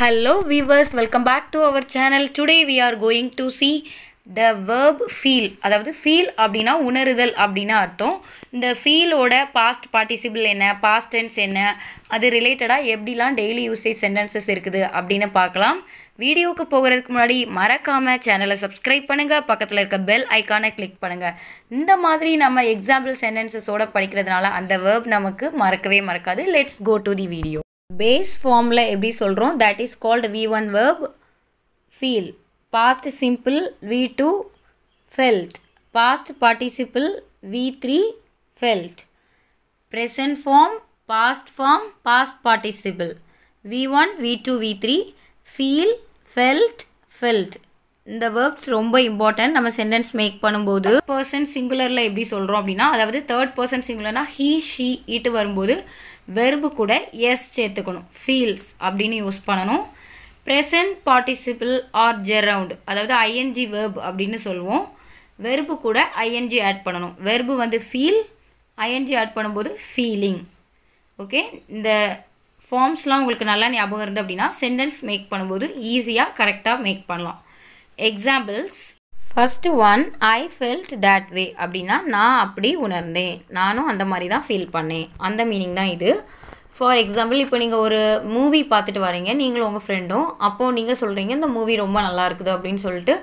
hello viewers, welcome back to our channel today we are going to see the verb feel அதாவது feel அப்படின்னா உணருதல் அப்படின்னா அர்த்தம் இந்த ஃபீலோட பாஸ்ட் பார்ட்டிசிபிள் என்ன பாஸ்ட் டென்ஸ் என்ன அது ரிலேட்டடாக எப்படிலாம் டெய்லி யூசேஜ் சென்டென்சஸ் இருக்குது அப்படின்னு பார்க்கலாம் வீடியோவுக்கு போகிறதுக்கு முன்னாடி மறக்காமல் சேனலை சப்ஸ்கிரைப் பண்ணுங்கள் பக்கத்தில் இருக்க பெல் ஐக்கானை கிளிக் பண்ணுங்கள் இந்த மாதிரி நம்ம எக்ஸாம்பிள் சென்டென்சஸோடு படிக்கிறதுனால அந்த வேர்ப் நமக்கு மறக்கவே மறக்காது let's go to the video base ஃபார்மில் எப்படி சொல்கிறோம் that is called V one verb feel past simple V two felt past participle V three felt present form past form past participle V one V two V three feel felt felt இந்த verbs ரொம்ப important நம்ம sentence make பண்ணும்போது person சிங்குலரில் எப்படி சொல்கிறோம் அப்படின்னா அதாவது third person சிங்குலர்னா ஹீ ஷீ இட்டு வரும்போது வெர்பு கூட எஸ் சேர்த்துக்கணும் ஃபீல்ஸ் அப்படின்னு யூஸ் பண்ணணும் ப்ரெசன்ட் பார்ட்டிசிபிள் ஆர் ஜெரவுண்ட் அதாவது ஐஎன்ஜி வெர்ப் அப்படின்னு சொல்லுவோம் வெர்பு கூட ஐஎன்ஜி ஆட் பண்ணணும் வெர்பு வந்து ஃபீல் ஐஎன்ஜி ஆட் பண்ணும்போது ஃபீலிங் ஓகே இந்த ஃபார்ம்ஸ்லாம் உங்களுக்கு நல்லா ஞாபகம் இருந்து அப்படின்னா சென்டென்ஸ் மேக் பண்ணும்போது ஈஸியாக கரெக்டாக மேக் பண்ணலாம் examples first one I felt that way அப்படின்னா நான் அப்படி உணர்ந்தேன் நானும் அந்த மாதிரி தான் ஃபீல் பண்ணேன் அந்த மீனிங் தான் இது ஃபார் எக்ஸாம்பிள் இப்போ நீங்கள் ஒரு மூவி பார்த்துட்டு வரீங்க நீங்களும் உங்கள் ஃப்ரெண்டும் அப்போது நீங்கள் சொல்கிறீங்க இந்த மூவி ரொம்ப நல்லா இருக்குது அப்படின்னு சொல்லிட்டு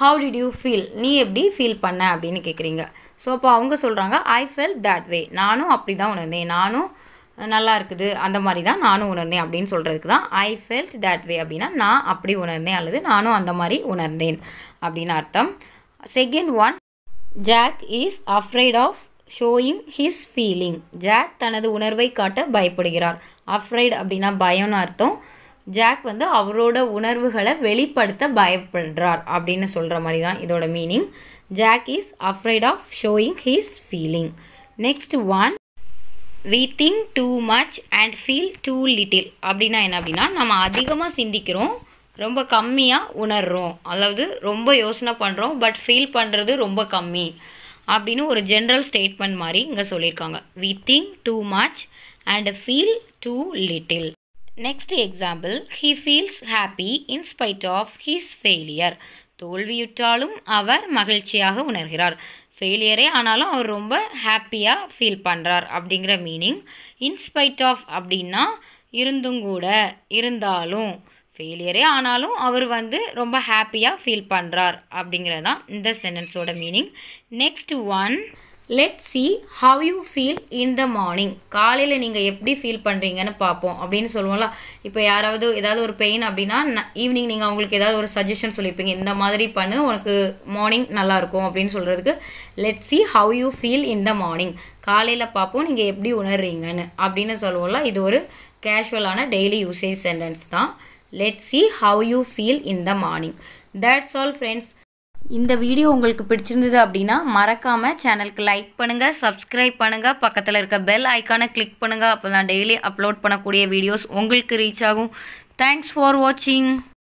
ஹவு டிட் யூ ஃபீல் நீ எப்படி ஃபீல் பண்ண அப்படின்னு கேட்குறீங்க ஸோ அப்போ அவங்க சொல்கிறாங்க ஐ ஃபெல் தேட் வே நானும் அப்படி தான் உணர்ந்தேன் நானும் நல்லா இருக்குது அந்த மாதிரி தான் நானும் உணர்ந்தேன் அப்படின்னு சொல்கிறதுக்கு தான் ஐ ஃபெல்ட் தேட் வே அப்படின்னா நான் அப்படி உணர்ந்தேன் அல்லது நானும் அந்த மாதிரி உணர்ந்தேன் அப்படின்னு அர்த்தம் second one Jack is afraid of showing his feeling Jack தனது உணர்வை காட்ட பயப்படுகிறார் அஃப்ரைட் அப்படின்னா பயம்னு அர்த்தம் ஜாக் வந்து அவரோட உணர்வுகளை வெளிப்படுத்த பயப்படுறார் அப்படின்னு சொல்கிற மாதிரி தான் இதோட meaning Jack is afraid of showing his feeling next one we think too much and feel too little அப்படின்னா என்ன அப்படின்னா நம்ம அதிகமாக சிந்திக்கிறோம் ரொம்ப கம்மியாக உணர்கிறோம் அதாவது ரொம்ப யோசனை பண்ணுறோம் பட் ஃபீல் பண்ணுறது ரொம்ப கம்மி அப்படின்னு ஒரு ஜென்ரல் ஸ்டேட்மெண்ட் மாதிரி இங்கே சொல்லியிருக்காங்க we think too much and feel too little next example he feels happy in spite of his failure தோல்வியுற்றாலும் அவர் மகிழ்ச்சியாக உணர்கிறார் ஃபெயிலியரே ஆனாலும் அவர் ரொம்ப ஹாப்பியாக ஃபீல் பண்ணுறார் அப்படிங்கிற மீனிங் இன்ஸ்பைட் ஆஃப் அப்படின்னா இருந்தும் கூட இருந்தாலும் ஃபெயிலியரே ஆனாலும் அவர் வந்து ரொம்ப ஹாப்பியாக ஃபீல் பண்ணுறார் அப்படிங்கிறது தான் இந்த சென்டென்ஸோட meaning next one let see how you feel in the morning காலையில் நீங்கள் எப்படி ஃபீல் பண்ணுறீங்கன்னு பார்ப்போம் அப்படின்னு சொல்லுவோம்ல இப்போ யாராவது ஏதாவது ஒரு பெயின் அப்படின்னா ஈவினிங் நீங்கள் அவங்களுக்கு ஏதாவது ஒரு சஜஷன் சொல்லியிருப்பீங்க இந்த மாதிரி பண்ணு உனக்கு மார்னிங் நல்லாயிருக்கும் அப்படின்னு சொல்கிறதுக்கு let see how you feel in the morning காலையில் பார்ப்போம் நீங்கள் எப்படி உணர்றீங்கன்னு அப்படின்னு சொல்லுவோம்ல இது ஒரு கேஷுவலான டெய்லி யூசேஜ் சென்டென்ஸ் தான் let see how you feel in the morning that's all friends இந்த வீடியோ உங்களுக்கு பிடிச்சிருந்தது அப்படின்னா மறக்காமல் சேனலுக்கு லைக் பண்ணுங்கள் சப்ஸ்கிரைப் பண்ணுங்கள் பக்கத்தில் இருக்க பெல் ஐக்கானை கிளிக் பண்ணுங்கள் அப்போ தான் டெய்லி அப்லோட் பண்ணக்கூடிய வீடியோஸ் உங்களுக்கு ரீச் ஆகும் தேங்க்ஸ் ஃபார் வாட்சிங்